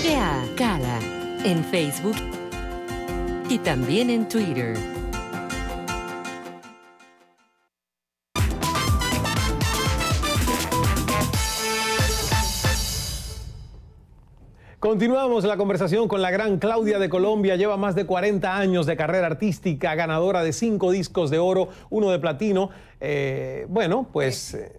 Sigue a Cala en Facebook y también en Twitter. Continuamos la conversación con la gran Claudia de Colombia. Lleva más de 40 años de carrera artística, ganadora de cinco discos de oro, uno de platino. Eh, bueno, pues... Eh,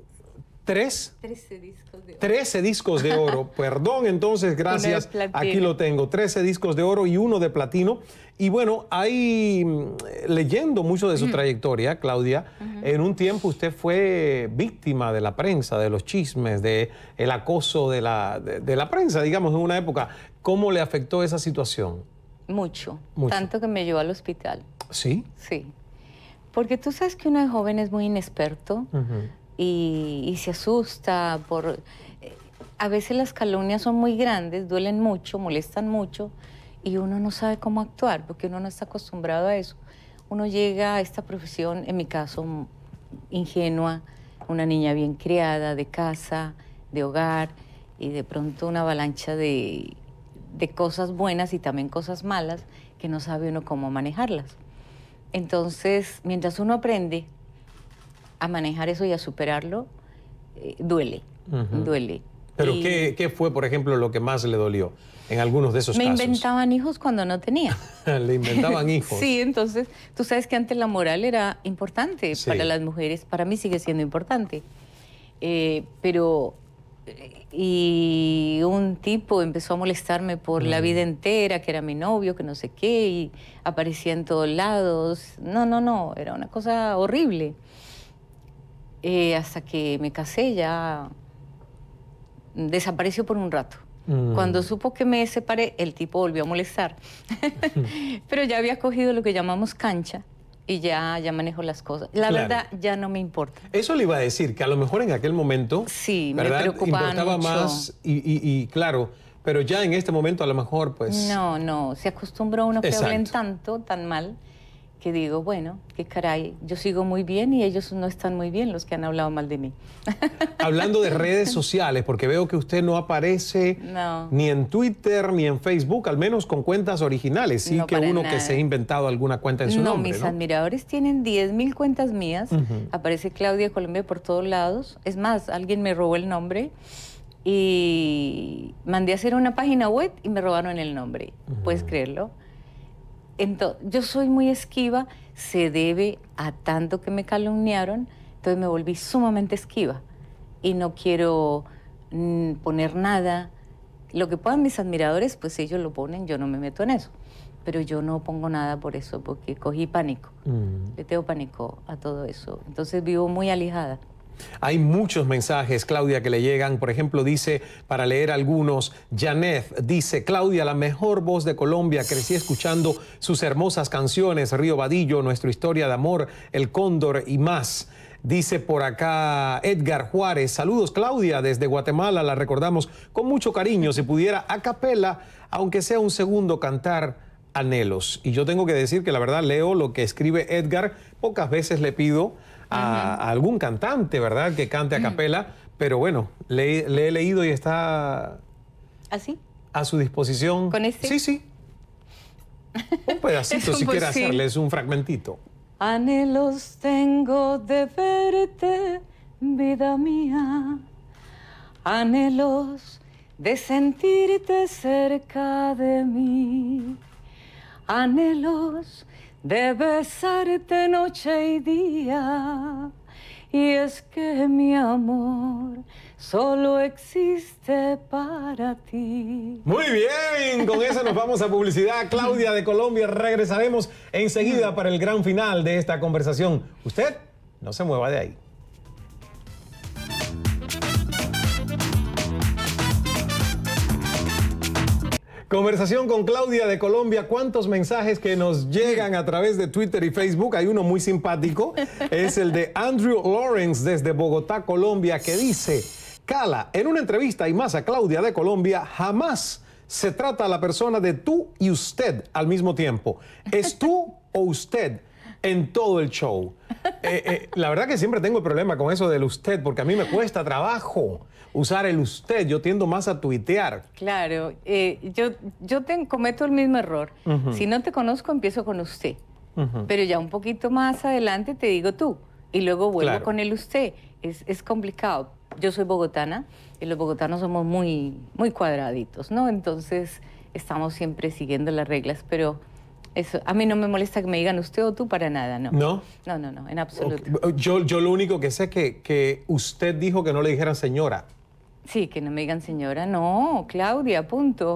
¿Tres? Trece discos de oro. Trece discos de oro. Perdón, entonces, gracias. Aquí lo tengo. Trece discos de oro y uno de platino. Y bueno, ahí mm, leyendo mucho de su trayectoria, Claudia, en un tiempo usted fue víctima de la prensa, de los chismes, de el acoso de la, de, la prensa, digamos, en una época. ¿Cómo le afectó esa situación? Mucho. Mucho. Tanto que me llevó al hospital. ¿Sí? Sí. Porque tú sabes que uno de joven es muy inexperto y, se asusta por... Eh, a veces las calumnias son muy grandes, duelen mucho, molestan mucho y uno no sabe cómo actuar porque uno no está acostumbrado a eso. Uno llega a esta profesión, en mi caso, ingenua, una niña bien criada, de casa, de hogar, y de pronto una avalancha de, de, cosas buenas y también cosas malas que no sabe uno cómo manejarlas. Entonces, mientras uno aprende a manejar eso y a superarlo, eh, duele, duele. ¿Pero ¿qué, ¿qué, fue, por ejemplo, lo que más le dolió en algunos de esos Me casos? Me inventaban hijos cuando no tenía. le inventaban hijos. sí, entonces, tú sabes que antes la moral era importante para las mujeres, para mí sigue siendo importante. Eh, pero eh, y un tipo empezó a molestarme por la vida entera, que era mi novio, que no sé qué, y aparecía en todos lados. No, no, no, era una cosa horrible. Eh, hasta que me casé ya desapareció por un rato. Mm. Cuando supo que me separé, el tipo volvió a molestar. Pero ya había cogido lo que llamamos cancha y ya, ya manejo las cosas. La verdad, ya no me importa. Eso le iba a decir, que a lo mejor en aquel momento. Sí, me preocupaba Importaba más y, y, claro. Pero ya en este momento a lo mejor pues... No, no, se a uno que hablen tanto, tan mal que digo, bueno, qué caray, yo sigo muy bien y ellos no están muy bien los que han hablado mal de mí. Hablando de redes sociales, porque veo que usted no aparece ni en Twitter ni en Facebook, al menos con cuentas originales, sí que uno que se ha inventado alguna cuenta en su nombre. no, mis admiradores tienen 10.000 cuentas mías, aparece Claudia Colombia por todos lados, es más, alguien me robó el nombre y mandé a hacer una página web y me robaron el nombre, puedes creerlo yo soy muy esquiva, se debe a tanto que me calumniaron, entonces me volví sumamente esquiva y no quiero mm, poner nada. Lo que puedan mis admiradores, pues ellos lo ponen, yo no me meto en eso. Pero yo no pongo nada por eso, porque cogí pánico. Mm. Le tengo pánico a todo eso. Entonces vivo muy alejada. Hay muchos mensajes, Claudia, que le llegan. Por ejemplo, dice, para leer algunos, Janet dice, Claudia, la mejor voz de Colombia. Crecí escuchando sus hermosas canciones, Río Vadillo, Nuestra Historia de Amor, El Cóndor y más. Dice por acá Edgar Juárez, saludos Claudia desde Guatemala, la recordamos con mucho cariño, si pudiera a capela, aunque sea un segundo cantar anhelos. Y yo tengo que decir que la verdad leo lo que escribe Edgar, pocas veces le pido a, algún cantante, ¿verdad? Que cante a capela, pero bueno, le, he leído y está... ¿Así? ¿Ah, a su disposición. ¿Con este? Sí, sí. Un pedacito, si quiere hacerles un fragmentito. Anhelos tengo de verte, vida mía. Anhelos de sentirte cerca de mí. Anhelos de besarte noche y día. Y es que mi amor solo existe para ti. Muy bien, con eso nos vamos a publicidad. Claudia de Colombia, regresaremos enseguida para el gran final de esta conversación. Usted no se mueva de ahí. Conversación con Claudia de Colombia. ¿Cuántos mensajes que nos llegan a través de Twitter y Facebook? Hay uno muy simpático. Es el de Andrew Lawrence desde Bogotá, Colombia, que dice, Cala, en una entrevista y más a Claudia de Colombia, jamás se trata a la persona de tú y usted al mismo tiempo. ¿Es tú o usted en todo el show? Eh, eh, la verdad que siempre tengo problema con eso del usted, porque a mí me cuesta trabajo usar el usted. Yo tiendo más a tuitear. Claro, eh, yo, yo cometo el mismo error. Si no te conozco, empiezo con usted. Pero ya un poquito más adelante te digo tú. Y luego vuelvo con el usted. Es, es complicado. Yo soy bogotana y los bogotanos somos muy, muy cuadraditos, ¿no? Entonces estamos siempre siguiendo las reglas, pero a mí no me molesta que me digan usted o tú para nada, ¿no? ¿No? No, no, en absoluto. Yo, yo lo único que sé es que, usted dijo que no le dijeran señora. Sí, que no me digan señora, no, Claudia, punto.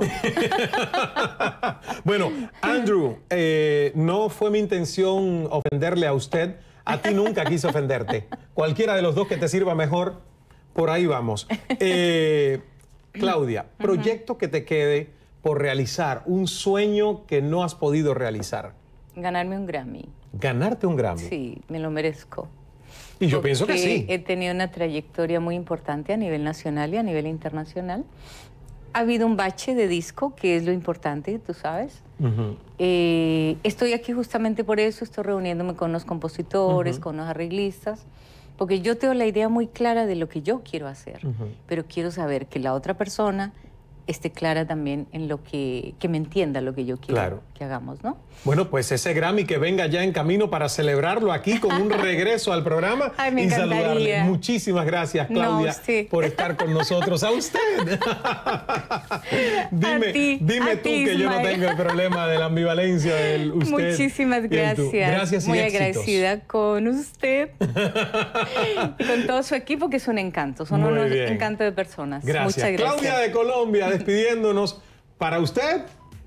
bueno, Andrew, eh, no fue mi intención ofenderle a usted, a ti nunca quise ofenderte. Cualquiera de los dos que te sirva mejor, por ahí vamos. Eh, Claudia, proyecto que te quede por realizar, un sueño que no has podido realizar? Ganarme un Grammy. ¿Ganarte un Grammy? Sí, me lo merezco. Y yo pienso que sí. He tenido una trayectoria muy importante a nivel nacional y a nivel internacional. Ha habido un bache de disco, que es lo importante, tú sabes. Eh, estoy aquí justamente por eso, estoy reuniéndome con los compositores, con los arreglistas porque yo tengo la idea muy clara de lo que yo quiero hacer, pero quiero saber que la otra persona esté clara también en lo que, que me entienda lo que yo quiero que hagamos, ¿no? Bueno, pues ese Grammy que venga ya en camino para celebrarlo aquí con un regreso al programa y saludarle. Muchísimas gracias, Claudia, por estar con nosotros. A usted. dime, dime tú que yo no tengo el problema de la ambivalencia del usted. Muchísimas gracias. Gracias Muy agradecida con usted con todo su equipo que es un encanto, son unos encanto de personas. Muchas gracias. Claudia de Colombia despidiéndonos para usted,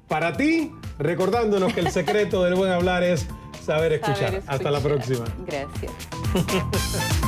para ti, recordándonos que el secreto del buen hablar es saber escuchar. Hasta la próxima. Gracias.